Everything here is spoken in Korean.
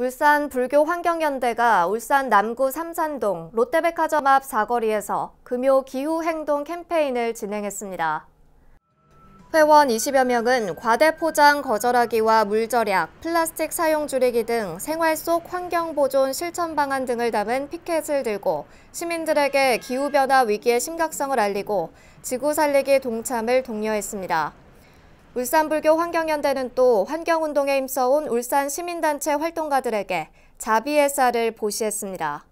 울산 불교 환경연대가 울산 남구 삼산동 롯데백화점 앞 사거리에서 금요 기후행동 캠페인을 진행했습니다. 회원 20여 명은 과대 포장 거절하기와 물 절약, 플라스틱 사용 줄이기 등 생활 속 환경 보존 실천 방안 등을 담은 피켓을 들고 시민들에게 기후변화 위기의 심각성을 알리고 지구 살리기 동참을 독려했습니다. 울산불교 환경연대는 또 환경운동에 힘써온 울산 시민단체 활동가들에게 자비의 쌀을 보시했습니다.